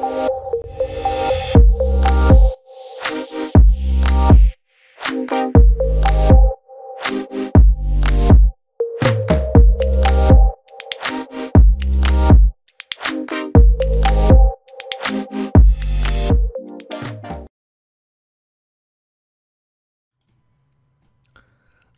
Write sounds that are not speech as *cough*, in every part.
Música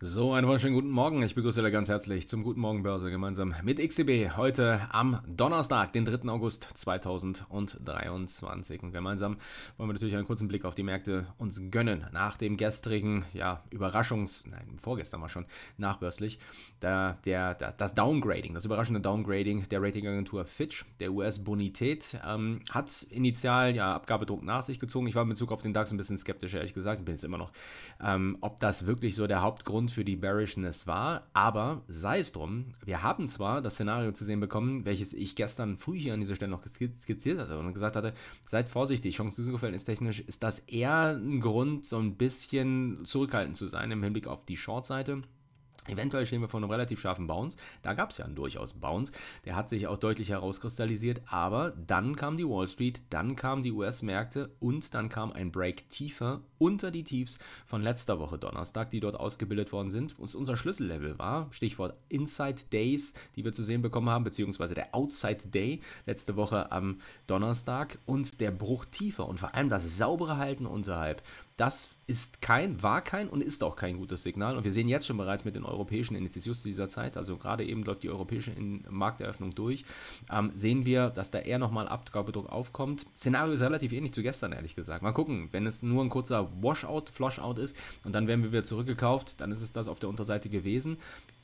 So, einen wunderschönen guten Morgen. Ich begrüße alle ganz herzlich zum Guten Morgen Börse gemeinsam mit XCB heute am Donnerstag, den 3. August 2023. Und gemeinsam wollen wir natürlich einen kurzen Blick auf die Märkte uns gönnen. Nach dem gestrigen, ja, Überraschungs-, nein, vorgestern war schon nachbörslich, der, der, das Downgrading, das überraschende Downgrading der Ratingagentur Fitch, der US-Bonität, ähm, hat initial, ja, Abgabedruck nach sich gezogen. Ich war in Bezug auf den DAX ein bisschen skeptisch, ehrlich gesagt, bin es immer noch, ähm, ob das wirklich so der Hauptgrund für die Bearishness war, aber sei es drum, wir haben zwar das Szenario zu sehen bekommen, welches ich gestern früh hier an dieser Stelle noch skizziert hatte und gesagt hatte, seid vorsichtig, Chancen ist technisch, ist das eher ein Grund, so ein bisschen zurückhaltend zu sein im Hinblick auf die Short-Seite. Eventuell stehen wir vor einem relativ scharfen Bounce. Da gab es ja einen durchaus Bounce. Der hat sich auch deutlich herauskristallisiert. Aber dann kam die Wall Street, dann kamen die US-Märkte und dann kam ein Break tiefer unter die Tiefs von letzter Woche Donnerstag, die dort ausgebildet worden sind. Und unser Schlüssellevel war, Stichwort Inside Days, die wir zu sehen bekommen haben, beziehungsweise der Outside Day letzte Woche am Donnerstag und der Bruch tiefer und vor allem das saubere Halten unterhalb das ist kein, war kein und ist auch kein gutes Signal. Und wir sehen jetzt schon bereits mit den europäischen Indizes zu dieser Zeit, also gerade eben läuft die europäische Markteröffnung durch, ähm, sehen wir, dass da eher nochmal Abgabedruck aufkommt. Szenario ist relativ ähnlich zu gestern, ehrlich gesagt. Mal gucken, wenn es nur ein kurzer Washout, Flushout ist und dann werden wir wieder zurückgekauft, dann ist es das auf der Unterseite gewesen.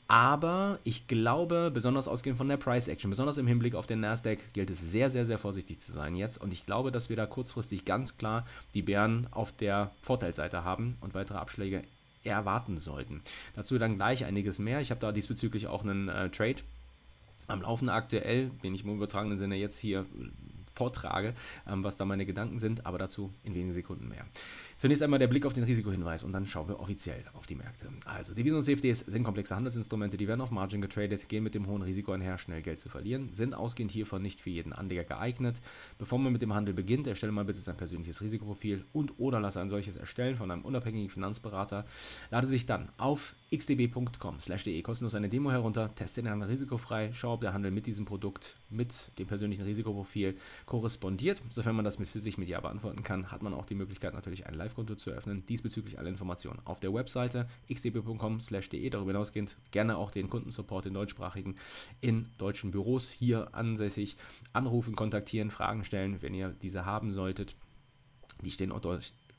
Aber ich glaube, besonders ausgehend von der Price Action, besonders im Hinblick auf den Nasdaq, gilt es sehr, sehr, sehr vorsichtig zu sein jetzt. Und ich glaube, dass wir da kurzfristig ganz klar die Bären auf der Vorteilseite haben und weitere Abschläge erwarten sollten. Dazu dann gleich einiges mehr. Ich habe da diesbezüglich auch einen äh, Trade am Laufen aktuell, den ich im übertragenen Sinne jetzt hier vortrage, ähm, was da meine Gedanken sind, aber dazu in wenigen Sekunden mehr. Zunächst einmal der Blick auf den Risikohinweis und dann schauen wir offiziell auf die Märkte. Also, Devisen und CFDs sind komplexe Handelsinstrumente, die werden auf Margin getradet, gehen mit dem hohen Risiko einher, schnell Geld zu verlieren, sind ausgehend hiervon nicht für jeden Anleger geeignet. Bevor man mit dem Handel beginnt, erstelle mal bitte sein persönliches Risikoprofil und oder lasse ein solches erstellen von einem unabhängigen Finanzberater. Lade sich dann auf xdb.com/de kostenlos eine Demo herunter, teste den Handel risikofrei, schau, ob der Handel mit diesem Produkt, mit dem persönlichen Risikoprofil korrespondiert. Sofern man das mit für sich mit Ja beantworten kann, hat man auch die Möglichkeit, natürlich ein Live-Konto zu eröffnen. Diesbezüglich alle Informationen auf der Webseite xdb.com/de. Darüber hinausgehend gerne auch den Kundensupport in deutschsprachigen, in deutschen Büros hier ansässig anrufen, kontaktieren, Fragen stellen, wenn ihr diese haben solltet. Die stehen auch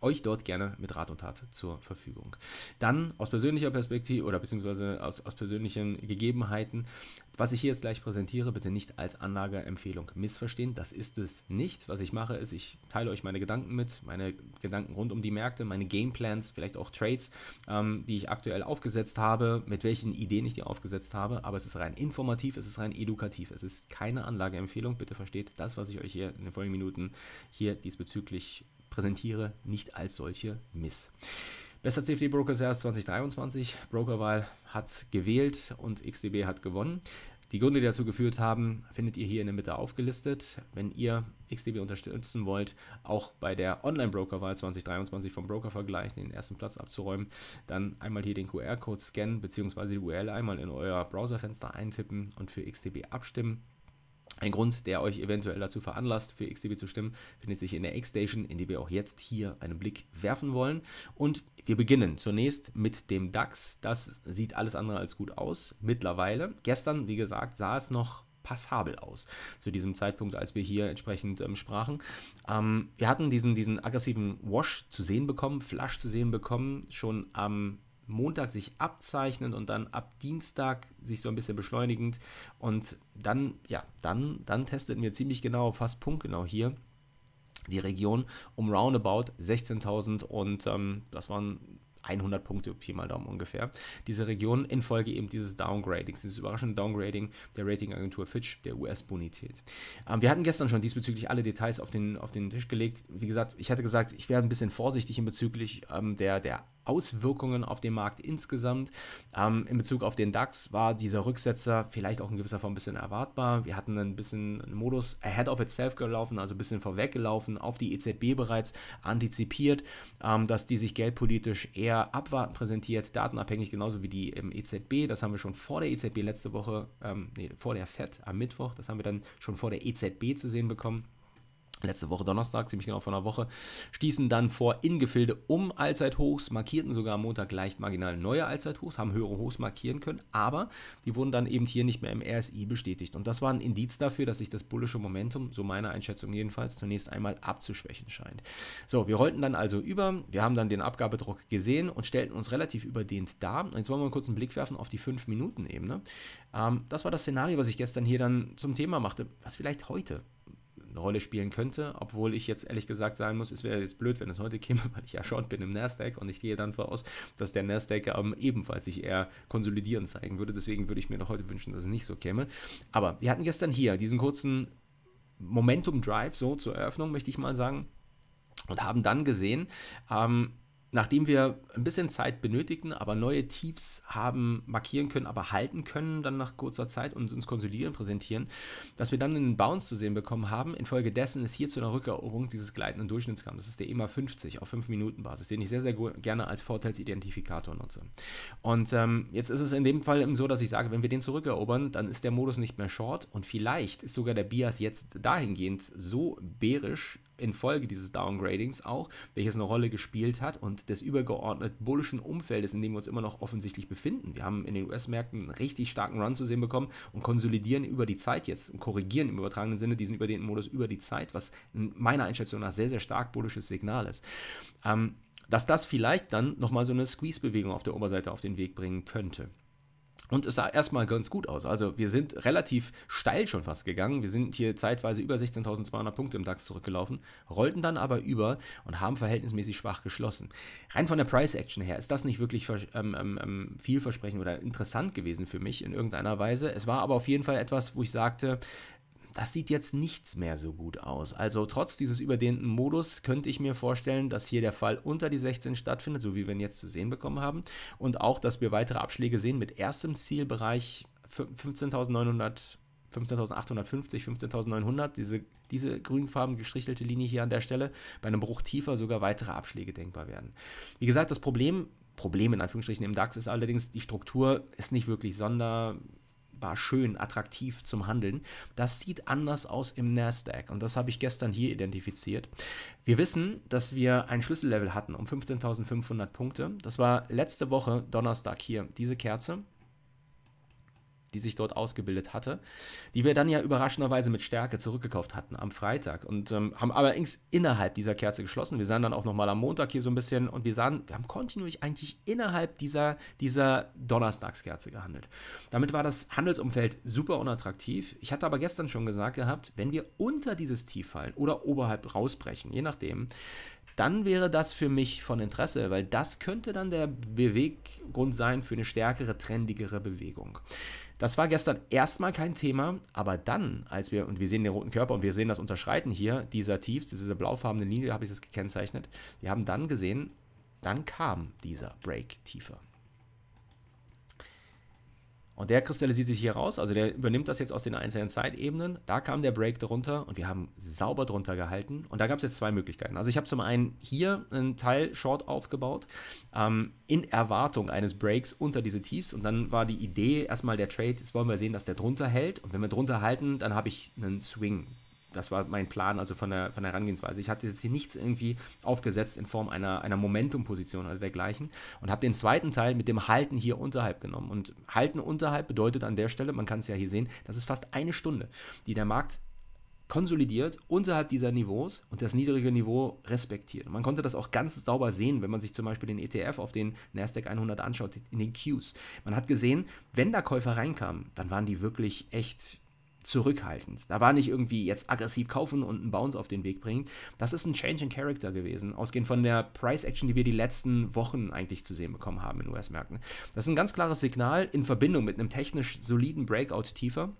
euch dort gerne mit Rat und Tat zur Verfügung. Dann aus persönlicher Perspektive oder beziehungsweise aus, aus persönlichen Gegebenheiten, was ich hier jetzt gleich präsentiere, bitte nicht als Anlageempfehlung missverstehen. Das ist es nicht. Was ich mache, ist, ich teile euch meine Gedanken mit, meine Gedanken rund um die Märkte, meine Gameplans, vielleicht auch Trades, ähm, die ich aktuell aufgesetzt habe, mit welchen Ideen ich die aufgesetzt habe. Aber es ist rein informativ, es ist rein edukativ. Es ist keine Anlageempfehlung. Bitte versteht das, was ich euch hier in den folgenden Minuten hier diesbezüglich präsentiere, nicht als solche miss. Bester CFD-Broker Series 2023. Brokerwahl hat gewählt und XDB hat gewonnen. Die Gründe, die dazu geführt haben, findet ihr hier in der Mitte aufgelistet. Wenn ihr XDB unterstützen wollt, auch bei der Online-Brokerwahl 2023 vom Brokervergleich den ersten Platz abzuräumen, dann einmal hier den QR-Code scannen bzw. die URL einmal in euer Browserfenster eintippen und für XDB abstimmen. Ein Grund, der euch eventuell dazu veranlasst, für XDB zu stimmen, findet sich in der X-Station, in die wir auch jetzt hier einen Blick werfen wollen. Und wir beginnen zunächst mit dem DAX. Das sieht alles andere als gut aus mittlerweile. Gestern, wie gesagt, sah es noch passabel aus zu diesem Zeitpunkt, als wir hier entsprechend ähm, sprachen. Ähm, wir hatten diesen, diesen aggressiven Wash zu sehen bekommen, Flash zu sehen bekommen, schon am Montag sich abzeichnend und dann ab Dienstag sich so ein bisschen beschleunigend. Und dann, ja, dann, dann testeten wir ziemlich genau, fast punktgenau hier die Region um roundabout 16.000 und ähm, das waren 100 Punkte, Pi mal Daumen ungefähr, diese Region infolge eben dieses Downgradings, dieses überraschenden Downgrading der Ratingagentur Fitch, der US-Bonität. Ähm, wir hatten gestern schon diesbezüglich alle Details auf den, auf den Tisch gelegt. Wie gesagt, ich hatte gesagt, ich wäre ein bisschen vorsichtig in bezüglich ähm, der, der Auswirkungen auf den Markt insgesamt. Ähm, in Bezug auf den DAX war dieser Rücksetzer vielleicht auch in gewisser Form ein bisschen erwartbar. Wir hatten ein bisschen einen Modus ahead of itself gelaufen, also ein bisschen vorweggelaufen, auf die EZB bereits antizipiert, ähm, dass die sich geldpolitisch eher eher abwartend präsentiert, datenabhängig, genauso wie die ähm, EZB. Das haben wir schon vor der EZB letzte Woche, ähm, nee, vor der FED am Mittwoch, das haben wir dann schon vor der EZB zu sehen bekommen letzte Woche Donnerstag, ziemlich genau vor einer Woche, stießen dann vor Ingefilde um Allzeithochs, markierten sogar am Montag leicht marginal neue Allzeithochs, haben höhere Hochs markieren können, aber die wurden dann eben hier nicht mehr im RSI bestätigt. Und das war ein Indiz dafür, dass sich das bullische Momentum, so meiner Einschätzung jedenfalls, zunächst einmal abzuschwächen scheint. So, wir rollten dann also über, wir haben dann den Abgabedruck gesehen und stellten uns relativ überdehnt dar. Und jetzt wollen wir mal kurz einen Blick werfen auf die 5-Minuten-Ebene. Ähm, das war das Szenario, was ich gestern hier dann zum Thema machte, was vielleicht heute eine Rolle spielen könnte, obwohl ich jetzt ehrlich gesagt sagen muss, es wäre jetzt blöd, wenn es heute käme, *laughs* weil ich ja short bin im Nasdaq und ich gehe dann voraus, dass der Nasdaq ähm, ebenfalls sich eher konsolidierend zeigen würde. Deswegen würde ich mir noch heute wünschen, dass es nicht so käme. Aber wir hatten gestern hier diesen kurzen Momentum Drive so zur Eröffnung, möchte ich mal sagen und haben dann gesehen, ähm, nachdem wir ein bisschen Zeit benötigten, aber neue Tiefs haben markieren können, aber halten können, dann nach kurzer Zeit und uns konsolidieren, präsentieren, dass wir dann einen Bounce zu sehen bekommen haben. Infolgedessen ist hier zu einer Rückeroberung dieses gleitenden Durchschnittsgrams. Das ist der EMA 50 auf 5-Minuten-Basis, den ich sehr, sehr gerne als Vorteilsidentifikator nutze. Und ähm, jetzt ist es in dem Fall eben so, dass ich sage, wenn wir den zurückerobern, dann ist der Modus nicht mehr short und vielleicht ist sogar der Bias jetzt dahingehend so bärisch, infolge dieses Downgradings auch, welches eine Rolle gespielt hat und des übergeordneten bullischen Umfeldes, in dem wir uns immer noch offensichtlich befinden. Wir haben in den US-Märkten einen richtig starken Run zu sehen bekommen und konsolidieren über die Zeit jetzt und korrigieren im übertragenen Sinne diesen überdehnten Modus über die Zeit, was meiner Einschätzung nach sehr, sehr stark bullisches Signal ist. Ähm, dass das vielleicht dann nochmal so eine Squeeze-Bewegung auf der Oberseite auf den Weg bringen könnte. Und es sah erstmal ganz gut aus. Also wir sind relativ steil schon fast gegangen. Wir sind hier zeitweise über 16.200 Punkte im DAX zurückgelaufen, rollten dann aber über und haben verhältnismäßig schwach geschlossen. Rein von der Price-Action her ist das nicht wirklich ähm, ähm, ähm, vielversprechend oder interessant gewesen für mich in irgendeiner Weise. Es war aber auf jeden Fall etwas, wo ich sagte, das sieht jetzt nichts mehr so gut aus. Also trotz dieses überdehnten Modus könnte ich mir vorstellen, dass hier der Fall unter die 16 stattfindet, so wie wir ihn jetzt zu sehen bekommen haben. Und auch, dass wir weitere Abschläge sehen mit erstem Zielbereich 15.900. 15.850, 15.900, diese, diese grünfarben gestrichelte Linie hier an der Stelle, bei einem Bruch tiefer sogar weitere Abschläge denkbar werden. Wie gesagt, das Problem Problem in Anführungsstrichen im DAX ist allerdings, die Struktur ist nicht wirklich sonder, anziehbar, schön, attraktiv zum Handeln. Das sieht anders aus im Nasdaq und das habe ich gestern hier identifiziert. Wir wissen, dass wir ein Schlüssellevel hatten um 15.500 Punkte. Das war letzte Woche Donnerstag hier, diese Kerze die sich dort ausgebildet hatte, die wir dann ja überraschenderweise mit Stärke zurückgekauft hatten am Freitag und ähm, haben allerdings innerhalb dieser Kerze geschlossen. Wir sahen dann auch nochmal am Montag hier so ein bisschen und wir sahen, wir haben kontinuierlich eigentlich innerhalb dieser, dieser Donnerstagskerze gehandelt. Damit war das Handelsumfeld super unattraktiv. Ich hatte aber gestern schon gesagt gehabt, wenn wir unter dieses Tief fallen oder oberhalb rausbrechen, je nachdem, dann wäre das für mich von Interesse, weil das könnte dann der Beweggrund sein für eine stärkere, trendigere Bewegung. Das war gestern erstmal kein Thema, aber dann, als wir, und wir sehen den roten Körper und wir sehen das Unterschreiten hier dieser Tiefs, diese blaufarbene Linie, habe ich das gekennzeichnet, wir haben dann gesehen, dann kam dieser Break tiefer. Und der kristallisiert sich hier raus, also der übernimmt das jetzt aus den einzelnen Zeitebenen. Da kam der Break drunter und wir haben sauber drunter gehalten. Und da gab es jetzt zwei Möglichkeiten. Also ich habe zum einen hier einen Teil Short aufgebaut, ähm, in Erwartung eines Breaks unter diese Tiefs. Und dann war die Idee erstmal der Trade, jetzt wollen wir sehen, dass der drunter hält. Und wenn wir drunter halten, dann habe ich einen Swing das war mein Plan, also von der, von der Herangehensweise. Ich hatte jetzt hier nichts irgendwie aufgesetzt in Form einer, einer Momentumposition oder dergleichen und habe den zweiten Teil mit dem Halten hier unterhalb genommen. Und Halten unterhalb bedeutet an der Stelle, man kann es ja hier sehen, das ist fast eine Stunde, die der Markt konsolidiert unterhalb dieser Niveaus und das niedrige Niveau respektiert. Und man konnte das auch ganz sauber sehen, wenn man sich zum Beispiel den ETF auf den Nasdaq 100 anschaut, in den Qs. Man hat gesehen, wenn da Käufer reinkamen, dann waren die wirklich echt zurückhaltend. Da war nicht irgendwie jetzt aggressiv kaufen und einen Bounce auf den Weg bringen. Das ist ein Change in Character gewesen, ausgehend von der Price Action, die wir die letzten Wochen eigentlich zu sehen bekommen haben in US-Märkten. Das ist ein ganz klares Signal in Verbindung mit einem technisch soliden Breakout tiefer.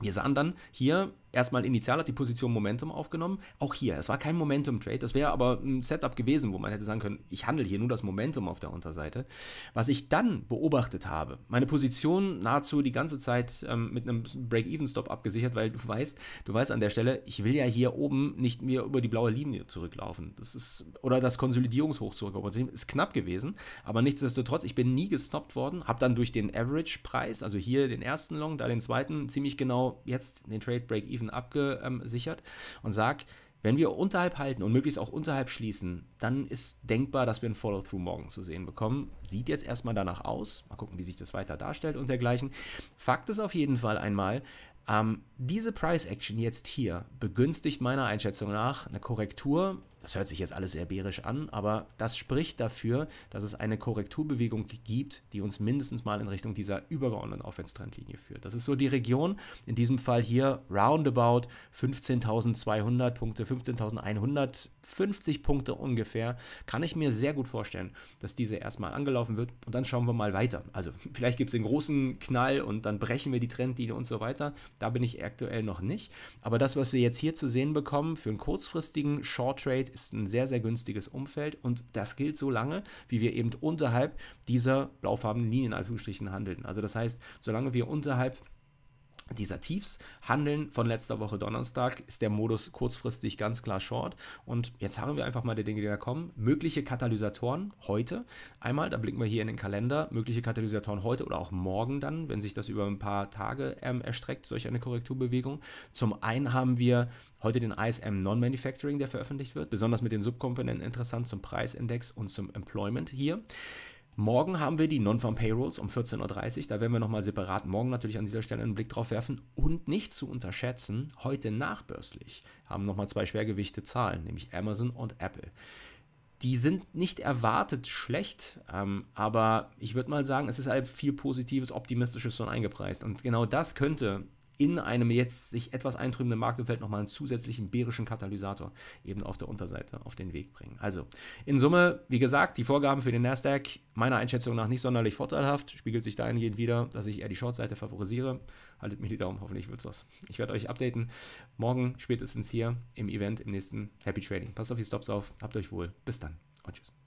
Wir sahen dann hier erstmal initial hat die Position Momentum aufgenommen. Auch hier, es war kein Momentum-Trade, das wäre aber ein Setup gewesen, wo man hätte sagen können, ich handle hier nur das Momentum auf der Unterseite. Was ich dann beobachtet habe, meine Position nahezu die ganze Zeit ähm, mit einem Break-Even-Stop abgesichert, weil du weißt, du weißt an der Stelle, ich will ja hier oben nicht mehr über die blaue Linie zurücklaufen. Das ist, oder das Konsolidierungshoch zurücklaufen. Ist knapp gewesen, aber nichtsdestotrotz, ich bin nie gestoppt worden, habe dann durch den Average-Preis, also hier den ersten Long, da den zweiten, ziemlich genau jetzt den Trade Break-Even Tiefen abgesichert und sage, wenn wir unterhalb halten und möglichst auch unterhalb schließen, dann ist denkbar, dass wir ein Follow-through morgen zu sehen bekommen. Sieht jetzt erstmal danach aus. Mal gucken, wie sich das weiter darstellt und dergleichen. Fakt ist auf jeden Fall einmal, ähm, diese Price Action jetzt hier begünstigt meiner Einschätzung nach eine Korrektur. Das hört sich jetzt alles sehr bärisch an, aber das spricht dafür, dass es eine Korrekturbewegung gibt, die uns mindestens mal in Richtung dieser übergeordneten Aufwärtstrendlinie führt. Das ist so die Region, in diesem Fall hier roundabout 15.200 Punkte, 15.150 Punkte ungefähr. Kann ich mir sehr gut vorstellen, dass diese erstmal angelaufen wird und dann schauen wir mal weiter. Also *laughs* vielleicht gibt es den großen Knall und dann brechen wir die Trendlinie und so weiter. Da bin ich aktuell noch nicht. Aber das, was wir jetzt hier zu sehen bekommen, für einen kurzfristigen Short Trade ist ein sehr, sehr günstiges Umfeld. Und das gilt so lange, wie wir eben unterhalb dieser blaufarbenen Linien in Anführungsstrichen handeln. Also das heißt, solange wir unterhalb dieser Tiefs handeln von letzter Woche Donnerstag ist der Modus kurzfristig ganz klar short und jetzt haben wir einfach mal die Dinge, die da kommen. Mögliche Katalysatoren heute. Einmal, da blicken wir hier in den Kalender, mögliche Katalysatoren heute oder auch morgen dann, wenn sich das über ein paar Tage ähm, erstreckt, solch eine Korrekturbewegung. Zum einen haben wir heute den ISM Non-Manufacturing, der veröffentlicht wird, besonders mit den Subkomponenten interessant zum Preisindex und zum Employment hier. Morgen haben wir die Non-Farm-Payrolls um 14.30 Uhr. Da werden wir nochmal separat morgen natürlich an dieser Stelle einen Blick drauf werfen. Und nicht zu unterschätzen, heute nachbörslich haben nochmal zwei Schwergewichte Zahlen, nämlich Amazon und Apple. Die sind nicht erwartet schlecht, ähm, aber ich würde mal sagen, es ist halt viel positives, optimistisches schon eingepreist. Und genau das könnte in einem jetzt sich etwas eintrübenden Marktumfeld nochmal einen zusätzlichen bärischen Katalysator eben auf der Unterseite auf den Weg bringen. Also in Summe, wie gesagt, die Vorgaben für den Nasdaq meiner Einschätzung nach nicht sonderlich vorteilhaft, spiegelt sich dahingehend wieder, dass ich eher die Shortseite favorisiere. Haltet mir die Daumen, hoffentlich wird's was. Ich werde euch updaten. Morgen spätestens hier im Event, im nächsten Happy Trading. Passt auf die Stops auf, habt euch wohl. Bis dann und tschüss.